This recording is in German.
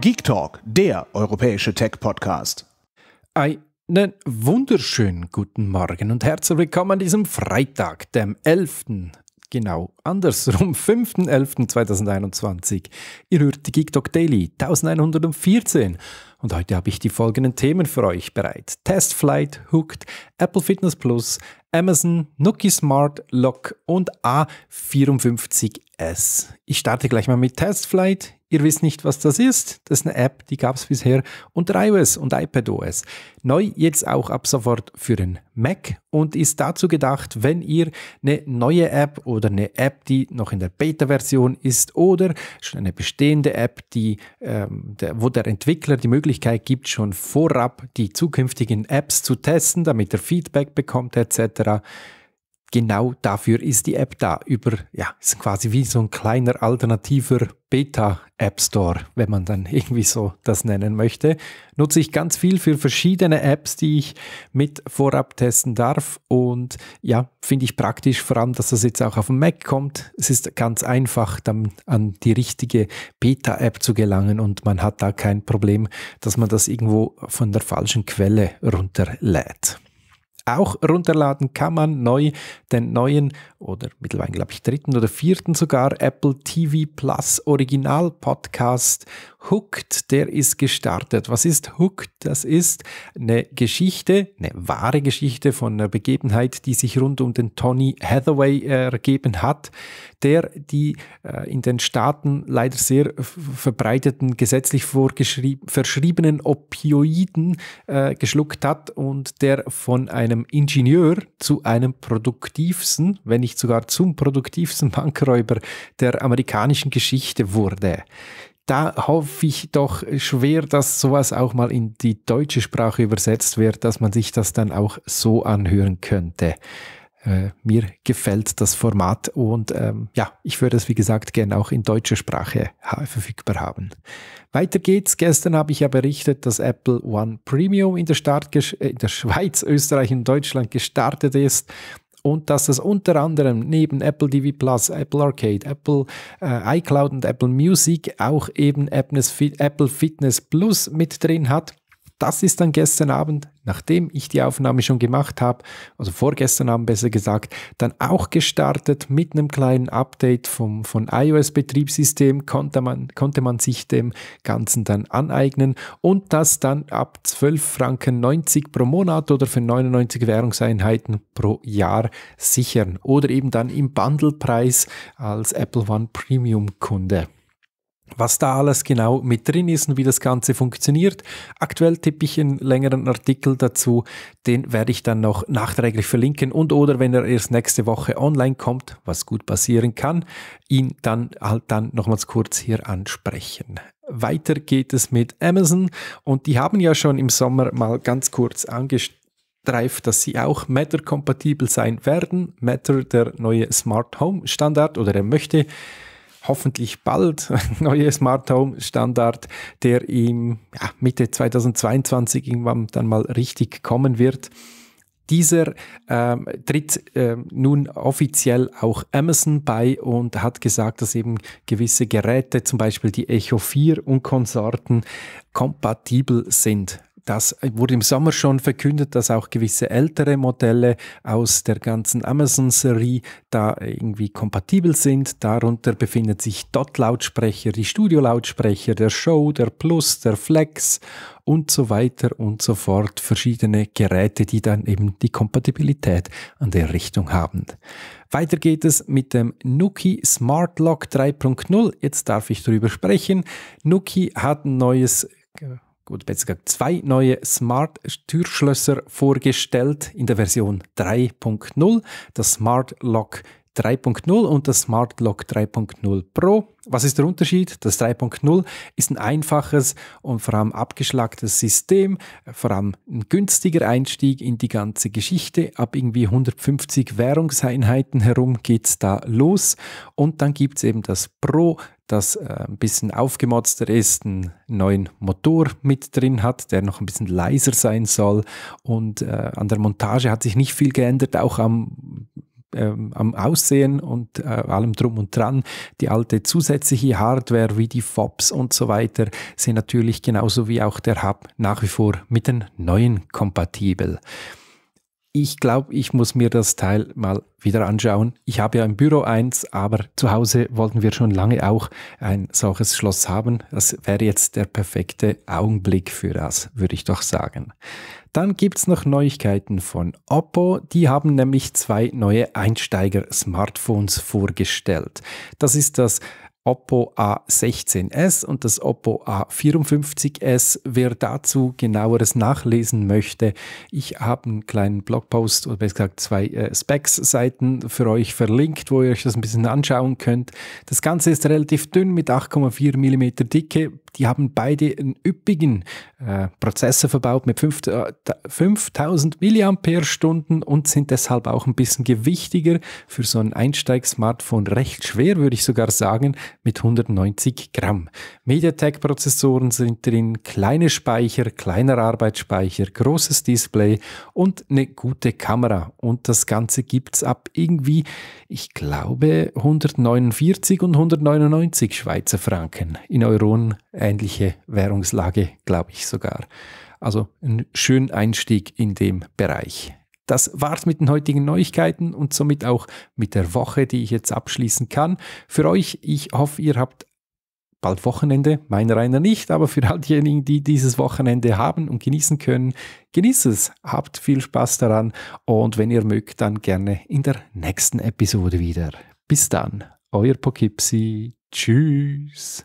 Geek Talk, der europäische Tech-Podcast. Einen wunderschönen guten Morgen und herzlich willkommen an diesem Freitag, dem 11. Genau, andersrum, 5.11.2021. Ihr hört die Geek Talk Daily 1114 und heute habe ich die folgenden Themen für euch bereit. Testflight, Hooked, Apple Fitness Plus, Amazon, Nuki Smart Lock und A54S. Ich starte gleich mal mit Testflight. Ihr wisst nicht, was das ist. Das ist eine App, die gab es bisher unter iOS und iPadOS. Neu jetzt auch ab sofort für den Mac und ist dazu gedacht, wenn ihr eine neue App oder eine App, die noch in der Beta-Version ist oder schon eine bestehende App, die, ähm, der, wo der Entwickler die Möglichkeit Möglichkeit gibt, schon vorab die zukünftigen Apps zu testen, damit er Feedback bekommt etc genau dafür ist die App da. Über, ja, ist quasi wie so ein kleiner alternativer Beta-App Store, wenn man dann irgendwie so das nennen möchte. Nutze ich ganz viel für verschiedene Apps, die ich mit vorab testen darf. Und ja, finde ich praktisch, vor allem, dass das jetzt auch auf dem Mac kommt. Es ist ganz einfach, dann an die richtige Beta-App zu gelangen und man hat da kein Problem, dass man das irgendwo von der falschen Quelle runterlädt auch runterladen kann man neu den neuen oder mittlerweile glaube ich dritten oder vierten sogar Apple TV Plus Original Podcast Hooked, der ist gestartet. Was ist Hooked? Das ist eine Geschichte, eine wahre Geschichte von einer Begebenheit, die sich rund um den Tony Hathaway äh, ergeben hat, der die äh, in den Staaten leider sehr verbreiteten, gesetzlich vorgeschriebenen verschriebenen Opioiden äh, geschluckt hat und der von einem einem Ingenieur zu einem produktivsten, wenn nicht sogar zum produktivsten Bankräuber der amerikanischen Geschichte wurde. Da hoffe ich doch schwer, dass sowas auch mal in die deutsche Sprache übersetzt wird, dass man sich das dann auch so anhören könnte. Äh, mir gefällt das Format und ähm, ja, ich würde es wie gesagt gerne auch in deutscher Sprache ha verfügbar haben. Weiter geht's. Gestern habe ich ja berichtet, dass Apple One Premium in der, Start äh, in der Schweiz, Österreich und Deutschland gestartet ist und dass es unter anderem neben Apple TV Plus, Apple Arcade, Apple äh, iCloud und Apple Music auch eben Apple Fitness Plus mit drin hat. Das ist dann gestern Abend, nachdem ich die Aufnahme schon gemacht habe, also vorgestern Abend besser gesagt, dann auch gestartet mit einem kleinen Update vom, von iOS-Betriebssystem, konnte man, konnte man sich dem Ganzen dann aneignen und das dann ab 12 Franken 90 pro Monat oder für 99 Währungseinheiten pro Jahr sichern oder eben dann im Bundlepreis als Apple One Premium Kunde was da alles genau mit drin ist und wie das Ganze funktioniert. Aktuell tippe ich einen längeren Artikel dazu, den werde ich dann noch nachträglich verlinken und oder wenn er erst nächste Woche online kommt, was gut passieren kann, ihn dann halt dann nochmals kurz hier ansprechen. Weiter geht es mit Amazon und die haben ja schon im Sommer mal ganz kurz angestellt dass sie auch Matter-kompatibel sein werden. Matter, der neue Smart Home Standard, oder er möchte hoffentlich bald neue Smart Home Standard, der im ja, Mitte 2022 irgendwann dann mal richtig kommen wird. Dieser ähm, tritt äh, nun offiziell auch Amazon bei und hat gesagt, dass eben gewisse Geräte, zum Beispiel die Echo 4 und Konsorten, kompatibel sind das äh, wurde im Sommer schon verkündet, dass auch gewisse ältere Modelle aus der ganzen Amazon-Serie da irgendwie kompatibel sind. Darunter befindet sich Dot-Lautsprecher, die Studio-Lautsprecher, der Show, der Plus, der Flex und so weiter und so fort. Verschiedene Geräte, die dann eben die Kompatibilität an der Richtung haben. Weiter geht es mit dem Nuki Smart Lock 3.0. Jetzt darf ich darüber sprechen. Nuki hat ein neues gut, besser zwei neue Smart Türschlösser vorgestellt in der Version 3.0, das Smart Lock 3.0 und das Smart Lock 3.0 Pro. Was ist der Unterschied? Das 3.0 ist ein einfaches und vor allem abgeschlagtes System, vor allem ein günstiger Einstieg in die ganze Geschichte. Ab irgendwie 150 Währungseinheiten herum geht es da los. Und dann gibt es eben das Pro, das äh, ein bisschen aufgemotzter ist, einen neuen Motor mit drin hat, der noch ein bisschen leiser sein soll. Und äh, an der Montage hat sich nicht viel geändert, auch am ähm, am Aussehen und äh, allem drum und dran. Die alte zusätzliche Hardware wie die FOPs und so weiter sind natürlich genauso wie auch der Hub nach wie vor mit den neuen kompatibel ich glaube, ich muss mir das Teil mal wieder anschauen. Ich habe ja im Büro eins, aber zu Hause wollten wir schon lange auch ein solches Schloss haben. Das wäre jetzt der perfekte Augenblick für das, würde ich doch sagen. Dann gibt's noch Neuigkeiten von Oppo. Die haben nämlich zwei neue Einsteiger-Smartphones vorgestellt. Das ist das Oppo A16s und das Oppo A54s. Wer dazu genaueres nachlesen möchte, ich habe einen kleinen Blogpost oder besser gesagt zwei äh, Specs-Seiten für euch verlinkt, wo ihr euch das ein bisschen anschauen könnt. Das Ganze ist relativ dünn mit 8,4 mm Dicke die haben beide einen üppigen äh, Prozessor verbaut mit 5, äh, 5000 mAh und sind deshalb auch ein bisschen gewichtiger für so ein Einsteig-Smartphone. Recht schwer, würde ich sogar sagen, mit 190 Gramm. MediaTek-Prozessoren sind drin, kleine Speicher, kleiner Arbeitsspeicher, großes Display und eine gute Kamera. Und das Ganze gibt es ab irgendwie, ich glaube, 149 und 199 Schweizer Franken. In Euronen ähnliche Währungslage, glaube ich sogar. Also ein schöner Einstieg in dem Bereich. Das war's mit den heutigen Neuigkeiten und somit auch mit der Woche, die ich jetzt abschließen kann. Für euch, ich hoffe, ihr habt bald Wochenende, meiner einer nicht, aber für all diejenigen, die dieses Wochenende haben und genießen können, genießt es, habt viel Spaß daran und wenn ihr mögt, dann gerne in der nächsten Episode wieder. Bis dann, euer Pokipsi. tschüss.